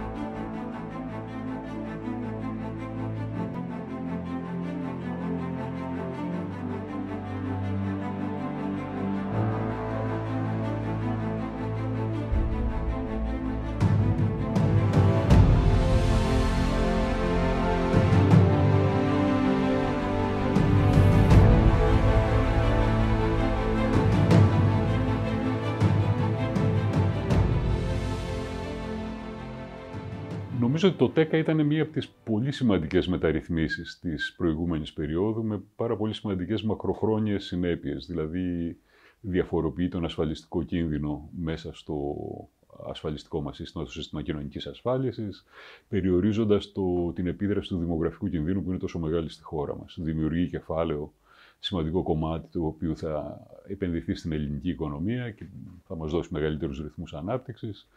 thank you Νομίζω ότι το ΤΕΚΑ ήταν μία από τις πολύ σημαντικές μεταρρυθμίσεις της προηγούμενης περίοδου με πάρα πολύ σημαντικές μακροχρόνιες συνέπειες. Δηλαδή διαφοροποιεί τον ασφαλιστικό κίνδυνο μέσα στο ασφαλιστικό μας σύστημα, στο σύστημα κοινωνικής ασφάλισης, περιορίζοντας το, την επίδραση του δημογραφικού κινδύνου που είναι τόσο μεγάλη στη χώρα μας. Δημιουργεί κεφάλαιο, σημαντικό κομμάτι του οποίου θα επενδυθεί στην ελληνική οικονομία και θα μας δώσει μεγαλύτερους ρυθμούς ανάπτυξης.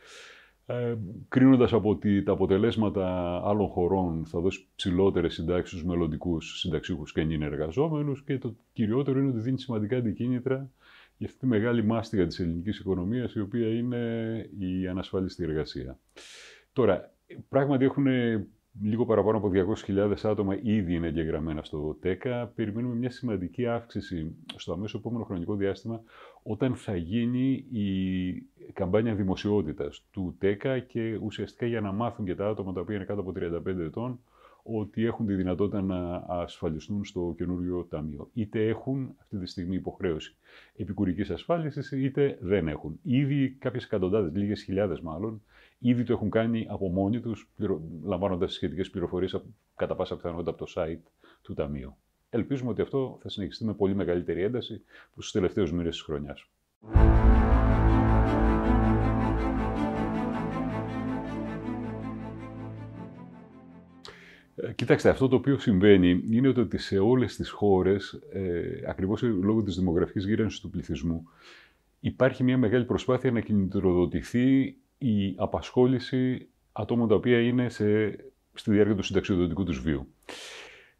Ε, Κρίνοντας από ότι τα αποτελέσματα άλλων χωρών θα δώσει ψηλότερες συντάξεις στους μελλοντικούς συνταξίχου και εργαζόμενους και το κυριότερο είναι ότι δίνει σημαντικά αντικίνητρα για αυτή τη μεγάλη μάστιγα της ελληνικής οικονομίας, η οποία είναι η ανασφάλιστη εργασία. Τώρα, πράγματι έχουν λίγο παραπάνω από 200.000 άτομα ήδη είναι εγγεγραμμένα στο ΤΕΚΑ. Περιμένουμε μια σημαντική αύξηση στο αμέσως επόμενο χρονικό διάστημα, όταν θα γίνει η καμπάνια δημοσιότητας του ΤΕΚΑ και ουσιαστικά για να μάθουν και τα άτομα τα οποία είναι κάτω από 35 ετών ότι έχουν τη δυνατότητα να ασφαλιστούν στο καινούριο ταμείο. Είτε έχουν αυτή τη στιγμή υποχρέωση επικουρικής ασφάλισης, είτε δεν έχουν. Ήδη κάποιες εκατοντάδες, λίγες χιλιάδες μάλλον, ήδη το έχουν κάνει από μόνοι τους, λαμβάνοντας σχετικές πληροφορίες κατά πάσα πιθανότητα από το site του ταμείου. Ελπίζουμε ότι αυτό θα συνεχιστεί με πολύ μεγαλύτερη ένταση στου τελευταίους μήνες της χρονιάς. Ε, κοιτάξτε, αυτό το οποίο συμβαίνει είναι ότι σε όλες τις χώρες, ε, ακριβώς λόγω της δημογραφικής γύρανσης του πληθυσμού, υπάρχει μια μεγάλη προσπάθεια να κινητροδοτηθεί η απασχόληση ατόμων τα οποία είναι σε, στη διάρκεια του συνταξιοδοτικού τους βίου.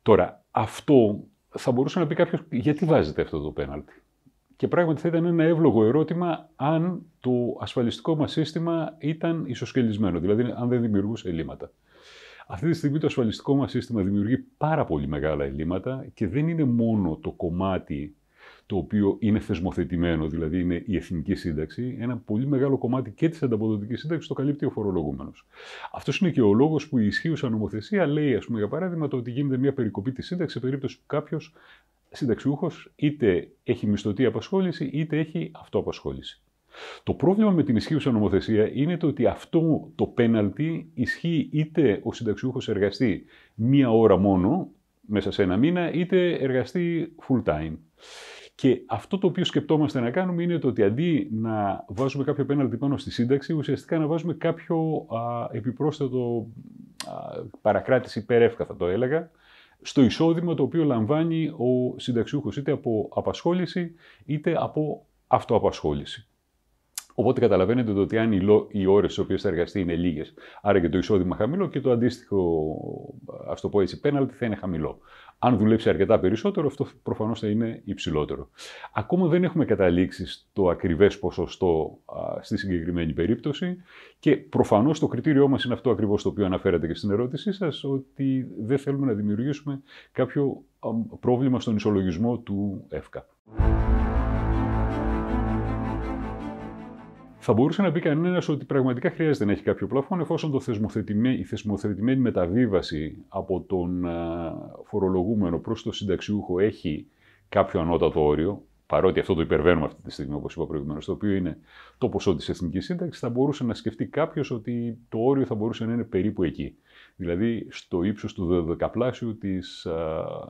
Τώρα, αυτό θα μπορούσε να πει κάποιος γιατί βάζετε αυτό το πέναλτι. Και πράγματι θα ήταν ένα εύλογο ερώτημα αν το ασφαλιστικό μας σύστημα ήταν ισοσκελισμένο, δηλαδή αν δεν δημιουργούσε ελλείμματα. Αυτή τη στιγμή το ασφαλιστικό μας σύστημα δημιουργεί πάρα πολύ μεγάλα ελλείμματα και δεν είναι μόνο το κομμάτι το οποίο είναι θεσμοθετημένο, δηλαδή είναι η εθνική σύνταξη, ένα πολύ μεγάλο κομμάτι και της ανταποδοτικής σύνταξης το καλύπτει ο φορολογούμενος. Αυτός είναι και ο λόγος που η ισχύουσα νομοθεσία λέει, ας πούμε, για παράδειγμα, το ότι γίνεται μια περικοπή της σύνταξης σε περίπτωση που κάποιος συνταξιούχος είτε έχει μισθωτή απασχόληση είτε έχει αυτοαπασχόληση. Το πρόβλημα με την ισχύουσα νομοθεσία είναι το ότι αυτό το πέναλτι ισχύει είτε ο συνταξιούχος εργαστεί μία ώρα μόνο μέσα σε ένα μήνα, είτε εργαστεί full time. Και αυτό το οποίο σκεπτόμαστε να κάνουμε είναι το ότι αντί να βάζουμε κάποιο πέναλτι πάνω στη σύνταξη, ουσιαστικά να βάζουμε κάποιο επιπρόσθετο παρακράτηση υπερεύκα, θα το έλεγα, στο εισόδημα το οποίο λαμβάνει ο συνταξιούχος είτε από απασχόληση είτε από αυτοαπασχόληση. Οπότε καταλαβαίνετε ότι αν οι ώρες στις οποίες θα εργαστεί είναι λίγες, άρα και το εισόδημα χαμηλό και το αντίστοιχο, α το πω έτσι, πέναλτι θα είναι χαμηλό. Αν δουλέψει αρκετά περισσότερο, αυτό προφανώς θα είναι υψηλότερο. Ακόμα δεν έχουμε καταλήξει στο ακριβές ποσοστό στη συγκεκριμένη περίπτωση και προφανώς το κριτήριό μας είναι αυτό ακριβώς το οποίο αναφέρατε και στην ερώτησή σας, ότι δεν θέλουμε να δημιουργήσουμε κάποιο πρόβλημα στον ισολογισμό του ΕΦΚΑ. Θα μπορούσε να πει κανένας ότι πραγματικά χρειάζεται να έχει κάποιο πλαφόν εφόσον το η θεσμοθετημένη μεταβίβαση από τον φορολογούμενο προς το συνταξιούχο έχει κάποιο ανώτατο όριο, παρότι αυτό το υπερβαίνουμε αυτή τη στιγμή, όπως είπα προηγουμένως, το οποίο είναι το ποσό της εθνικής σύνταξης, θα μπορούσε να σκεφτεί κάποιος ότι το όριο θα μπορούσε να είναι περίπου εκεί. Δηλαδή στο ύψος του 12πλάσιου τη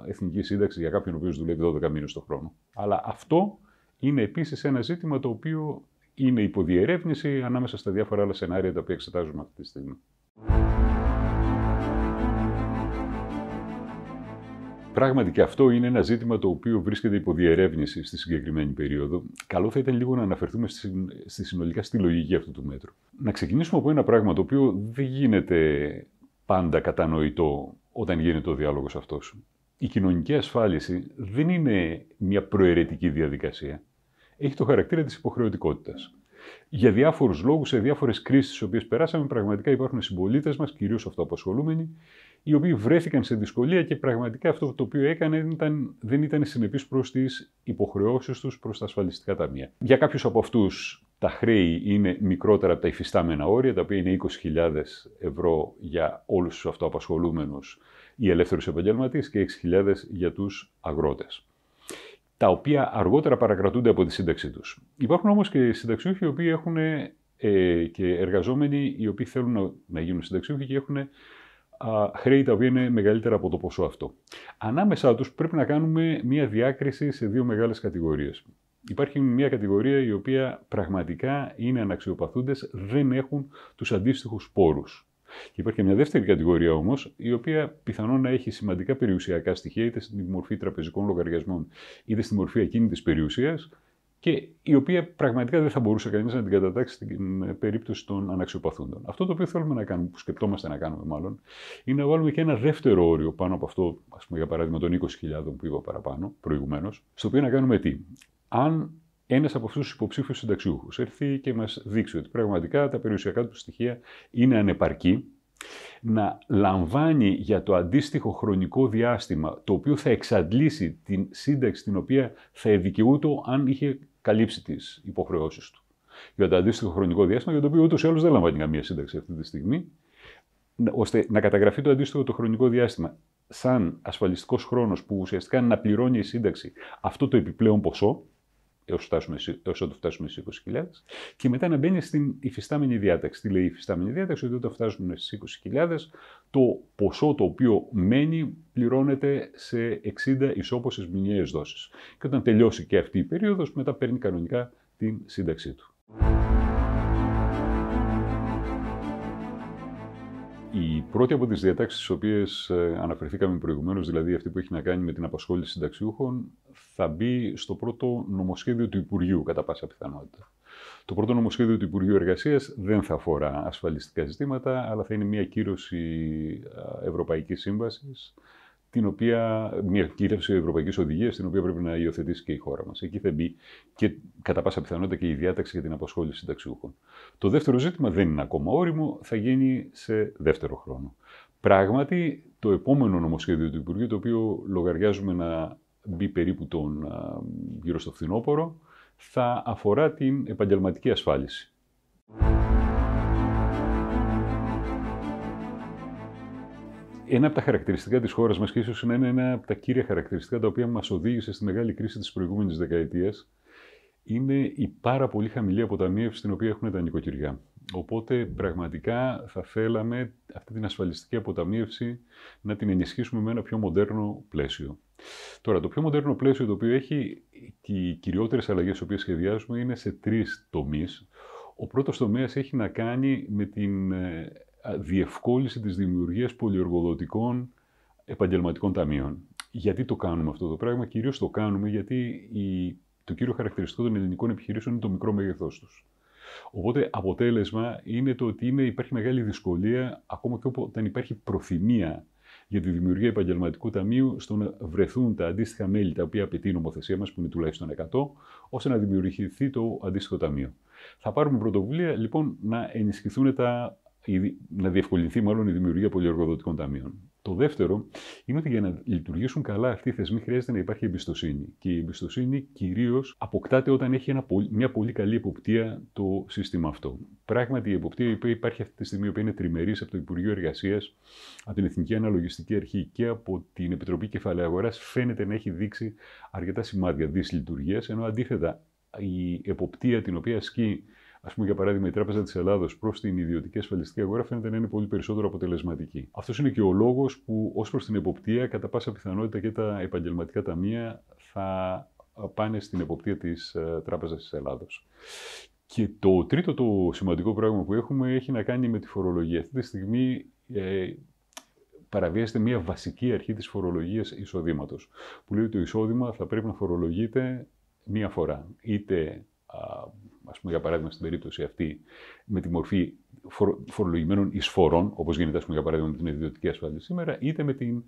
εθνικής σύνταξης για κάποιον ο οποίος δουλεύει 12 μήνες το χρόνο. Αλλά αυτό είναι επίσης ένα ζήτημα το οποίο είναι υποδιερεύνηση ανάμεσα στα διάφορα άλλα σενάρια τα οποία εξετάζουμε αυτή τη στιγμή. Πράγματι και αυτό είναι ένα ζήτημα το οποίο βρίσκεται υπό διερεύνηση στη συγκεκριμένη περίοδο. Καλό θα ήταν λίγο να αναφερθούμε στη, στη συνολικά στη λογική αυτού του μέτρου. Να ξεκινήσουμε από ένα πράγμα το οποίο δεν γίνεται πάντα κατανοητό όταν γίνεται ο διάλογος αυτός. Η κοινωνική ασφάλιση δεν είναι μια προαιρετική διαδικασία έχει το χαρακτήρα της υποχρεωτικότητας. Για διάφορους λόγους, σε διάφορες κρίσεις τι οποίες περάσαμε, πραγματικά υπάρχουν συμπολίτες μας, κυρίως αυτοαπασχολούμενοι, οι οποίοι βρέθηκαν σε δυσκολία και πραγματικά αυτό το οποίο έκανε ήταν, δεν ήταν συνεπής προς τις υποχρεώσεις τους προς τα ασφαλιστικά ταμεία. Για κάποιους από αυτούς, τα χρέη είναι μικρότερα από τα υφιστάμενα όρια, τα οποία είναι 20.000 ευρώ για όλους τους αυτοαπασχολούμενους ή ελεύθερους επαγγελματίες και 6.000 για τους αγρότες τα οποία αργότερα παρακρατούνται από τη σύνταξή τους. Υπάρχουν όμως και συνταξιούχοι οι οποίοι έχουν ε, και εργαζόμενοι οι οποίοι θέλουν να, να γίνουν συνταξιούχοι και έχουν χρέη τα οποία είναι μεγαλύτερα από το ποσό αυτό. Ανάμεσά τους πρέπει να κάνουμε μία διάκριση σε δύο μεγάλες κατηγορίες. Υπάρχει μία κατηγορία η οποία πραγματικά είναι αναξιοπαθούντες, δεν έχουν τους αντίστοιχους πόρους. Και υπάρχει και μια δεύτερη κατηγορία όμως, η οποία πιθανόν να έχει σημαντικά περιουσιακά στοιχεία, είτε στην μορφή τραπεζικών λογαριασμών, είτε στη μορφή εκείνη της περιουσίας, και η οποία πραγματικά δεν θα μπορούσε κανείς να την κατατάξει στην ε, περίπτωση των αναξιοπαθούντων. Αυτό το οποίο θέλουμε να κάνουμε, που σκεπτόμαστε να κάνουμε μάλλον, είναι να βάλουμε και ένα δεύτερο όριο πάνω από αυτό, ας πούμε για παράδειγμα των 20.000 που είπα παραπάνω προηγουμένως, στο οποίο να κάνουμε τι. Αν ένας από αυτούς τους υποψήφιους συνταξιούχους έρθει και μας δείξει ότι πραγματικά τα περιουσιακά του στοιχεία είναι ανεπαρκή, να λαμβάνει για το αντίστοιχο χρονικό διάστημα, το οποίο θα εξαντλήσει την σύνταξη την οποία θα το αν είχε καλύψει τις υποχρεώσεις του. Για το αντίστοιχο χρονικό διάστημα, για το οποίο ούτως ή άλλως δεν λαμβάνει καμία σύνταξη αυτή τη στιγμή, ώστε να καταγραφεί το αντίστοιχο το χρονικό διάστημα σαν ασφαλιστικός χρόνος που ουσιαστικά να πληρώνει η σύνταξη αυτό το επιπλέον ποσό, έως, φτάσουμε, έως φτάσουμε στις 20.000 και μετά να μπαίνει στην υφιστάμενη διάταξη. Τι λέει η υφιστάμενη διάταξη, ότι όταν φτάσουμε στις 20.000 το ποσό το οποίο μένει πληρώνεται σε 60 ισόποσες μηνιαίες δόσεις. Και όταν τελειώσει και αυτή η περίοδος μετά παίρνει κανονικά την σύνταξή του. Η πρώτη από τις διατάξεις τι οποίες ε, αναφερθήκαμε προηγουμένως, δηλαδή αυτή που έχει να κάνει με την απασχόληση συνταξιούχων, θα μπει στο πρώτο νομοσχέδιο του Υπουργείου, κατά πάσα πιθανότητα. Το πρώτο νομοσχέδιο του Υπουργείου Εργασίας δεν θα αφορά ασφαλιστικά ζητήματα, αλλά θα είναι μια κύρωση ε, Ευρωπαϊκής Σύμβασης την οποία, μια κύρευση ευρωπαϊκής οδηγίας, την οποία πρέπει να υιοθετήσει και η χώρα μας. Εκεί θα μπει και κατά πάσα πιθανότητα και η διάταξη για την απασχόληση συνταξιούχων. Το δεύτερο ζήτημα δεν είναι ακόμα όριμο, θα γίνει σε δεύτερο χρόνο. Πράγματι, το επόμενο νομοσχέδιο του Υπουργείου, το οποίο λογαριάζουμε να μπει περίπου τον, γύρω στο φθινόπωρο, θα αφορά την επαγγελματική ασφάλιση. ένα από τα χαρακτηριστικά της χώρας μας και ίσως είναι ένα από τα κύρια χαρακτηριστικά τα οποία μας οδήγησε στη μεγάλη κρίση της προηγούμενης δεκαετίας, είναι η πάρα πολύ χαμηλή αποταμίευση την οποία έχουν τα νοικοκυριά. Οπότε πραγματικά θα θέλαμε αυτή την ασφαλιστική αποταμίευση να την ενισχύσουμε με ένα πιο μοντέρνο πλαίσιο. Τώρα, το πιο μοντέρνο πλαίσιο το οποίο έχει και οι κυριότερες αλλαγές που σχεδιάζουμε είναι σε τρεις τομείς. Ο πρώτος τομέας έχει να κάνει με την ε, διευκόλυνση της δημιουργίας πολυοργοδοτικών επαγγελματικών ταμείων. Γιατί το κάνουμε αυτό το πράγμα, κυρίως το κάνουμε γιατί η, το κύριο χαρακτηριστικό των ελληνικών επιχειρήσεων είναι το μικρό μέγεθός τους. Οπότε αποτέλεσμα είναι το ότι είναι, υπάρχει μεγάλη δυσκολία, ακόμα και όταν υπάρχει προθυμία για τη δημιουργία επαγγελματικού ταμείου, στο να βρεθούν τα αντίστοιχα μέλη τα οποία απαιτεί η νομοθεσία μας, που είναι τουλάχιστον 100, ώστε να δημιουργηθεί το αντίστοιχο ταμείο. Θα πάρουμε πρωτοβουλία λοιπόν να ενισχυθούν τα να διευκολυνθεί μάλλον η δημιουργία πολυεργοδοτικών ταμείων. Το δεύτερο είναι ότι για να λειτουργήσουν καλά αυτοί οι θεσμοί χρειάζεται να υπάρχει εμπιστοσύνη. Και η εμπιστοσύνη κυρίως αποκτάται όταν έχει ένα, μια πολύ καλή εποπτεία το σύστημα αυτό. Πράγματι, η εποπτεία υπάρχει αυτή τη στιγμή, η οποία είναι τριμερής από το Υπουργείο Εργασίας, από την Εθνική Αναλογιστική Αρχή και από την Επιτροπή Κεφαλαίου Αγοράς, φαίνεται να έχει δείξει αρκετά σημάδια δυσλειτουργίας, ενώ αντίθετα η εποπτεία την οποία ασκεί Ας πούμε, για παράδειγμα, η Τράπεζα της Ελλάδος προς την ιδιωτική ασφαλιστική αγορά φαίνεται να είναι πολύ περισσότερο αποτελεσματική. Αυτός είναι και ο λόγος που ως προς την εποπτεία, κατά πάσα πιθανότητα και τα επαγγελματικά ταμεία θα πάνε στην εποπτεία της ε, Τράπεζας της Ελλάδος. Και το τρίτο το σημαντικό πράγμα που έχουμε έχει να κάνει με τη φορολογία. Αυτή τη στιγμή ε, παραβιάζεται μια βασική αρχή της φορολογίας εισοδήματος, που λέει ότι το εισόδημα θα πρέπει να φορολογείται μία φορά, είτε α, ας πούμε για παράδειγμα στην περίπτωση αυτή, με τη μορφή φορολογημένων εισφορών, όπως γίνεται ας πούμε, για παράδειγμα με την ιδιωτική ασφάλεια σήμερα, είτε με την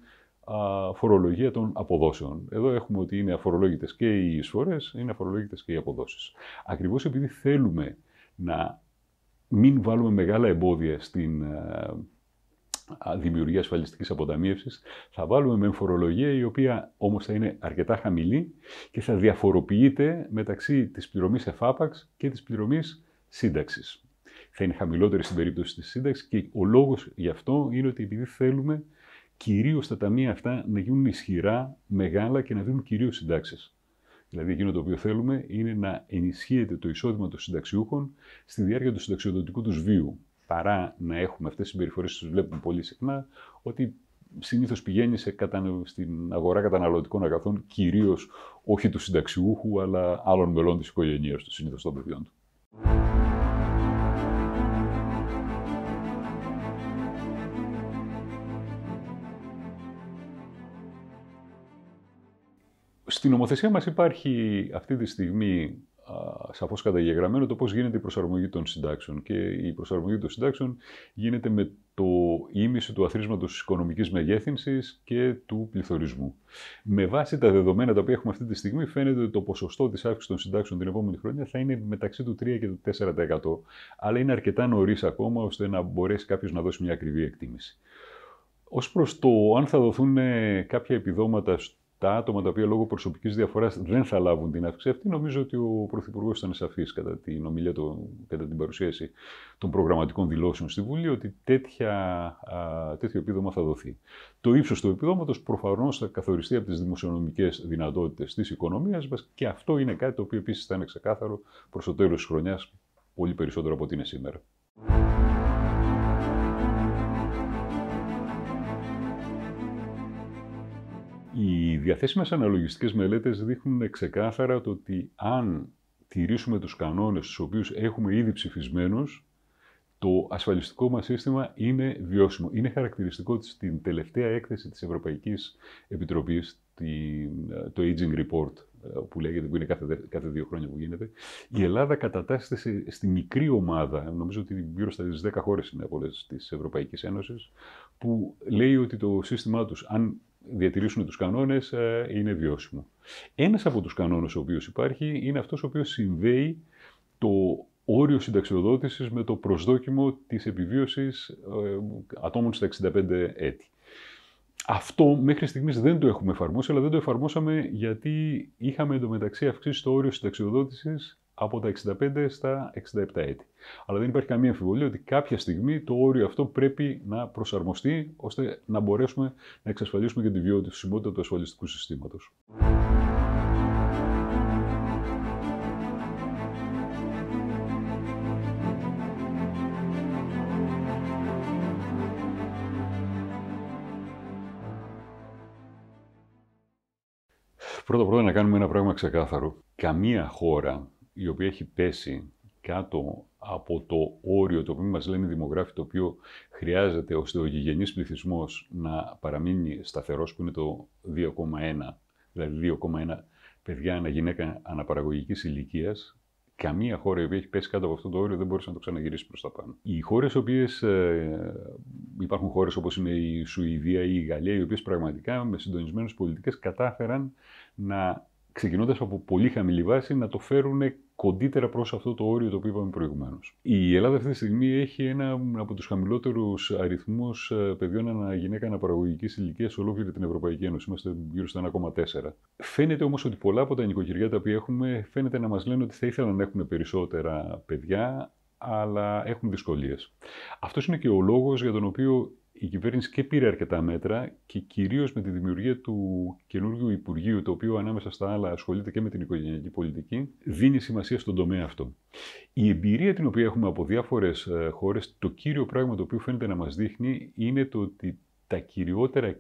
α, φορολογία των αποδόσεων. Εδώ έχουμε ότι είναι αφορολόγητες και οι εισφορές, είναι αφορολόγητες και οι αποδόσεις. Ακριβώς επειδή θέλουμε να μην βάλουμε μεγάλα εμπόδια στην ε, δημιουργία ασφαλιστικής αποταμίευσης, θα βάλουμε με φορολογία η οποία όμως θα είναι αρκετά χαμηλή και θα διαφοροποιείται μεταξύ της πληρωμής εφάπαξ και της πληρωμής σύνταξης. Θα είναι χαμηλότερη στην περίπτωση της σύνταξης και ο λόγος γι' αυτό είναι ότι επειδή θέλουμε κυρίως τα ταμεία αυτά να γίνουν ισχυρά, μεγάλα και να δίνουν κυρίως συντάξεις. Δηλαδή, εκείνο το οποίο θέλουμε είναι να ενισχύεται το εισόδημα των συνταξιούχων στη διάρκεια του συνταξιοδοτικού τους βίου παρά να έχουμε αυτές τις συμπεριφορές που βλέπουμε πολύ συχνά, ότι συνήθως πηγαίνει σε κατα... στην αγορά καταναλωτικών αγαθών, κυρίως όχι του συνταξιούχου, αλλά άλλων μελών της οικογένειας τους, συνήθως των παιδιών του. Στην νομοθεσία μας υπάρχει αυτή τη στιγμή σαφώς καταγεγραμμένο το πώς γίνεται η προσαρμογή των συντάξεων. Και η προσαρμογή των συντάξεων γίνεται με το ίμιση του αθροίσματος της οικονομικής μεγέθυνσης και του πληθωρισμού. Με βάση τα δεδομένα τα οποία έχουμε αυτή τη στιγμή, φαίνεται ότι το ποσοστό της αύξησης των συντάξεων την επόμενη χρονιά θα είναι μεταξύ του 3 και του 4%, αλλά είναι αρκετά νωρίς ακόμα ώστε να μπορέσει κάποιος να δώσει μια ακριβή εκτίμηση. Ως προς το αν θα δοθούν ε, κάποια επιδόματα τα άτομα τα οποία λόγω προσωπικής διαφοράς δεν θα λάβουν την αύξηση αυτή, νομίζω ότι ο Πρωθυπουργός ήταν σαφής κατά την ομιλία του, κατά την παρουσίαση των προγραμματικών δηλώσεων στη Βουλή, ότι τέτοια, α, τέτοιο επίδομα θα δοθεί. Το ύψος του επιδόματος προφανώς θα καθοριστεί από τις δημοσιονομικές δυνατότητες της οικονομίας μας και αυτό είναι κάτι το οποίο επίσης θα είναι ξεκάθαρο προς το τέλος της χρονιάς πολύ περισσότερο από ό,τι είναι σήμερα. Οι διαθέσιμες αναλογιστικές μελέτες δείχνουν ξεκάθαρα ότι αν τηρήσουμε τους κανόνες τους οποίους έχουμε ήδη ψηφισμένους, το ασφαλιστικό μας σύστημα είναι βιώσιμο. Είναι χαρακτηριστικό ότι στην τελευταία έκθεση της Ευρωπαϊκής Επιτροπής, ε, το Aging Report ε, που λέγεται, που είναι κάθε, κάθε δύο χρόνια που γίνεται, η Ελλάδα κατατάσσεται στη μικρή ομάδα, νομίζω ότι γύρω στα 10 χώρες είναι από όλες της Ευρωπαϊκής Ένωσης, που λέει ότι το σύστημά τους, αν διατηρήσουν τους κανόνες ε, είναι βιώσιμο. Ένας από τους κανόνες ο οποίος υπάρχει είναι αυτός ο οποίος συνδέει το όριο συνταξιοδότησης με το προσδόκιμο της επιβίωσης ε, ατόμων στα 65 έτη. Αυτό μέχρι στιγμής δεν το έχουμε εφαρμόσει, αλλά δεν το εφαρμόσαμε γιατί είχαμε εντωμεταξύ αυξήσει το όριο συνταξιοδότησης από τα 65 στα 67 έτη. Αλλά δεν υπάρχει καμία αμφιβολία ότι κάποια στιγμή το όριο αυτό πρέπει να προσαρμοστεί ώστε να μπορέσουμε να εξασφαλίσουμε και τη βιώσιμότητα του ασφαλιστικού συστήματος. Πρώτα πρώτα να κάνουμε ένα πράγμα ξεκάθαρο. Καμία χώρα η οποία έχει πέσει κάτω από το όριο το οποίο μας λένε οι δημογράφοι, το οποίο χρειάζεται ώστε ο γηγενής πληθυσμός να παραμείνει σταθερός, που είναι το 2,1, δηλαδή 2,1 παιδιά ανα γυναίκα αναπαραγωγικής ηλικίας, καμία χώρα η οποία έχει πέσει κάτω από αυτό το όριο δεν μπορούσε να το ξαναγυρίσει προς τα πάνω. Οι χώρες οποίες, ε, υπάρχουν χώρες όπως είναι η Σουηδία ή η Γαλλία, οι οποίες πραγματικά με συντονισμένες πολιτικές κατάφεραν να ξεκινώντας από πολύ χαμηλή βάση, να το φέρουν κοντύτερα προς αυτό το όριο το οποίο είπαμε προηγουμένως. Η Ελλάδα αυτή τη στιγμή έχει ένα από τους χαμηλότερους αριθμούς ε, παιδιών ανα γυναίκα αναπαραγωγικής ηλικίας σε ολόκληρη την Ευρωπαϊκή Ένωση. Είμαστε γύρω στα 1,4. Φαίνεται όμως ότι πολλά από τα νοικοκυριά τα οποία έχουμε φαίνεται να μας λένε ότι θα ήθελαν να έχουν περισσότερα παιδιά, αλλά έχουν δυσκολίες. Αυτός είναι και ο λόγος για τον οποίο η κυβέρνηση και πήρε αρκετά μέτρα και κυρίως με τη δημιουργία του καινούργιου Υπουργείου, το οποίο ανάμεσα στα άλλα ασχολείται και με την οικογενειακή πολιτική, δίνει σημασία στον τομέα αυτό. Η εμπειρία την οποία έχουμε από διάφορες ε, χώρες, το κύριο πράγμα το οποίο φαίνεται να μας δείχνει είναι το ότι τα κυριότερα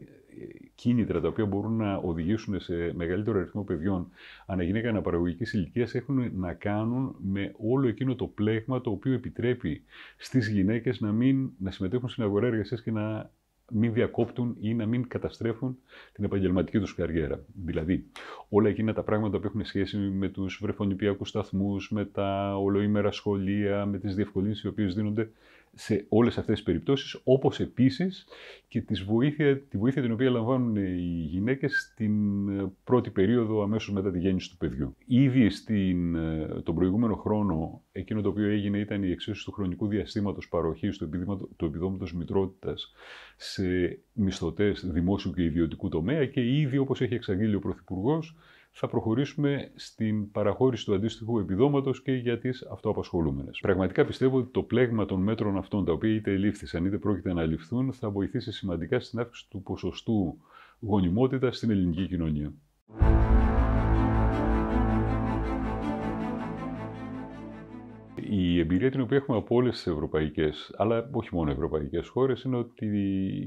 κίνητρα τα οποία μπορούν να οδηγήσουν σε μεγαλύτερο αριθμό παιδιών αναγυναίκα αναπαραγωγική ηλικίας έχουν να κάνουν με όλο εκείνο το πλέγμα το οποίο επιτρέπει στις γυναίκες να, μην, να συμμετέχουν στην αγορά εργασίας και να μην διακόπτουν ή να μην καταστρέφουν την επαγγελματική τους καριέρα. Δηλαδή, όλα εκείνα τα πράγματα που έχουν σχέση με τους βρεφονιπιακούς σταθμούς, με τα ολοήμερα σχολεία, με τις διευκολύνσεις οι οποίες δίνονται σε όλες αυτές τις περιπτώσεις, όπως επίσης και τις βοήθεια, τη βοήθεια την οποία λαμβάνουν οι γυναίκες στην ε, πρώτη περίοδο αμέσως μετά τη γέννηση του παιδιού. Ήδη στην, ε, τον προηγούμενο χρόνο, εκείνο το οποίο έγινε ήταν η εξίσωση του χρονικού διαστήματος παροχής του, του επιδόματος μητρότητας σε μισθωτές δημόσιου και ιδιωτικού τομέα και ήδη όπως έχει εξαγγείλει ο Πρωθυπουργός, θα προχωρήσουμε στην παραχώρηση του αντίστοιχου επιδόματος και για τις αυτοαπασχολούμενες. Πραγματικά πιστεύω ότι το πλέγμα των μέτρων αυτών, τα οποία είτε ελήφθησαν είτε πρόκειται να ληφθούν, θα βοηθήσει σημαντικά στην αύξηση του ποσοστού γονιμότητας στην ελληνική κοινωνία. η εμπειρία την οποία έχουμε από όλες τις ευρωπαϊκές, αλλά όχι μόνο ευρωπαϊκές χώρες, είναι ότι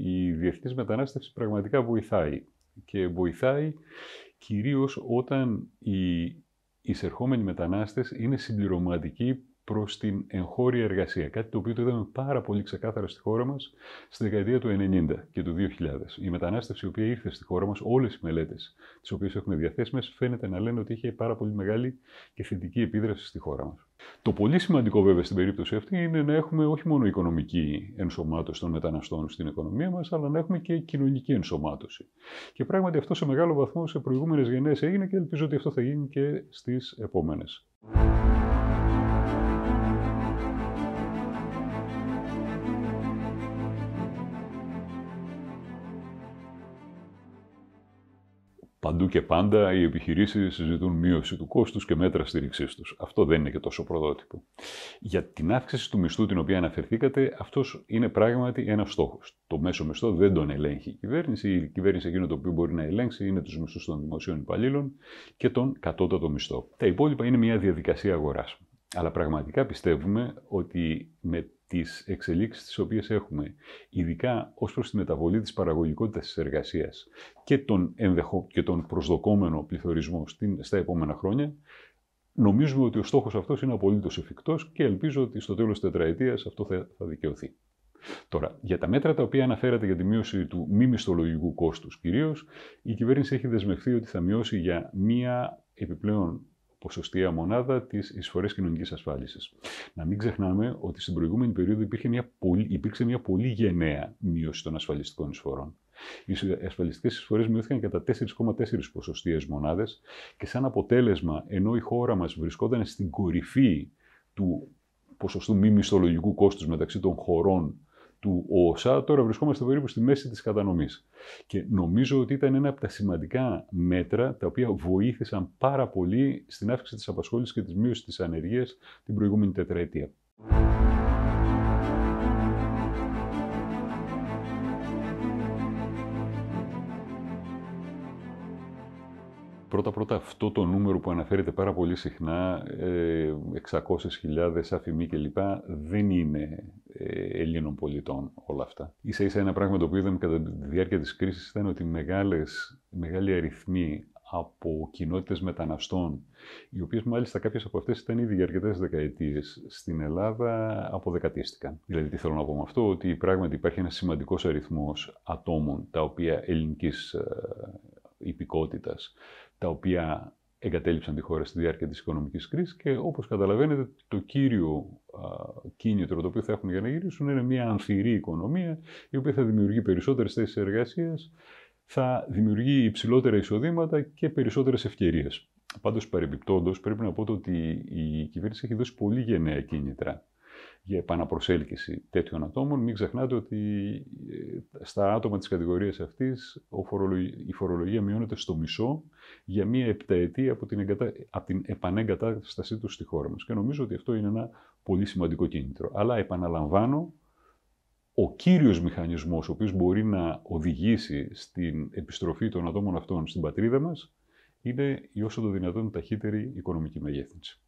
η διεθνής μετανάστευση πραγματικά βοηθάει. Και βοηθάει κυρίως όταν οι εισερχόμενοι μετανάστες είναι συμπληρωματικοί προς την εγχώρια εργασία. Κάτι το οποίο το είδαμε πάρα πολύ ξεκάθαρα στη χώρα μας στη δεκαετία του 90 και του 2000. Η μετανάστευση, η οποία ήρθε στη χώρα μας, όλες οι μελέτες τις οποίες έχουμε διαθέσιμες, φαίνεται να λένε ότι είχε πάρα πολύ μεγάλη και θετική επίδραση στη χώρα μας. Το πολύ σημαντικό βέβαια στην περίπτωση αυτή είναι να έχουμε όχι μόνο οικονομική ενσωμάτωση των μεταναστών στην οικονομία μας, αλλά να έχουμε και κοινωνική ενσωμάτωση. Και πράγματι αυτό σε μεγάλο βαθμό σε προηγούμενες γενιές έγινε και ελπίζω ότι αυτό θα γίνει και στις επόμενες. Παντού και πάντα οι επιχειρήσεις συζητούν μείωση του κόστους και μέτρα στήριξής τους. Αυτό δεν είναι και τόσο πρωτότυπο. Για την αύξηση του μισθού, την οποία αναφερθήκατε, αυτός είναι πράγματι ένας στόχος. Το μέσο μισθό δεν τον ελέγχει η κυβέρνηση. Η κυβέρνηση εκείνο το οποίο μπορεί να ελέγξει είναι τους μισθούς των δημοσίων υπαλλήλων και τον κατώτατο μισθό. Τα υπόλοιπα είναι μια διαδικασία αγοράς. Αλλά πραγματικά πιστεύουμε ότι με τις εξελίξεις τις οποίες έχουμε, ειδικά ως προς τη μεταβολή της παραγωγικότητας της εργασίας και τον, ενδεχό, τον προσδοκόμενο πληθωρισμό στην, στα επόμενα χρόνια, νομίζουμε ότι ο στόχος αυτός είναι απολύτως εφικτός και ελπίζω ότι στο τέλος της τετραετίας αυτό θα, θα δικαιωθεί. Τώρα, για τα μέτρα τα οποία αναφέρατε για τη μείωση του μη μισθολογικού κόστους κυρίως, η κυβέρνηση έχει δεσμευθεί ότι θα μειώσει για μία επιπλέον Ποσοστία μονάδα της εισφορές κοινωνικής ασφάλισης. Να μην ξεχνάμε ότι στην προηγούμενη περίοδο υπήρχε μια πολύ, υπήρξε μια πολύ γενναία μείωση των ασφαλιστικών εισφορών. Οι ασφαλιστικές εισφορές μειώθηκαν κατά 4,4 ποσοστίες μονάδες και σαν αποτέλεσμα, ενώ η χώρα μας βρισκόταν στην κορυφή του ποσοστού μη μισθολογικού κόστους μεταξύ των χωρών του ΟΣΑ, τώρα βρισκόμαστε περίπου στη μέση της κατανομής. Και νομίζω ότι ήταν ένα από τα σημαντικά μέτρα τα οποία βοήθησαν πάρα πολύ στην αύξηση της απασχόλησης και της μείωσης της ανεργίας την προηγούμενη τετραετία. Πρώτα-πρώτα αυτό το νούμερο που αναφέρεται πάρα πολύ συχνά, 600.000 ε, αφημοί κλπ. δεν είναι Ελλήνων πολιτών όλα αυτά. σα ίσα ένα πράγμα το οποίο είδαμε κατά τη διάρκεια της κρίσης ήταν ότι μεγάλες, μεγάλοι αριθμοί από κοινότητες μεταναστών, οι οποίες μάλιστα κάποιες από αυτές ήταν ήδη για αρκετές δεκαετίες στην Ελλάδα, αποδεκατίστηκαν. Δηλαδή, τι θέλω να πω με αυτό, ότι πράγματι υπάρχει ένας σημαντικός αριθμός ατόμων τα οποία ελληνικής ε, υπηκότητας, τα οποία εγκατέλειψαν τη χώρα στη διάρκεια της οικονομικής κρίσης και όπως καταλαβαίνετε το κύριο κίνητρο το οποίο θα έχουν για να γυρίσουν είναι μια ανθυρή οικονομία η οποία θα δημιουργεί περισσότερες θέσεις εργασίας, θα δημιουργεί υψηλότερα εισοδήματα και περισσότερες ευκαιρίες. Πάντως παρεμπιπτόντως πρέπει να πω ότι η κυβέρνηση έχει δώσει πολύ γενναία κίνητρα για επαναπροσέλκυση τέτοιων ατόμων. Μην ξεχνάτε ότι ε, στα άτομα της κατηγορίας αυτής η φορολογία μειώνεται στο μισό για μία επταετία από την, εγκατα... από την επανέγκατάστασή τους στη χώρα μας. Και νομίζω ότι αυτό είναι ένα πολύ σημαντικό κίνητρο. Αλλά επαναλαμβάνω, ο κύριος μηχανισμός ο οποίος μπορεί να οδηγήσει στην επιστροφή των ατόμων αυτών στην πατρίδα μας είναι η όσο το δυνατόν ταχύτερη οικονομική μεγέθυνση.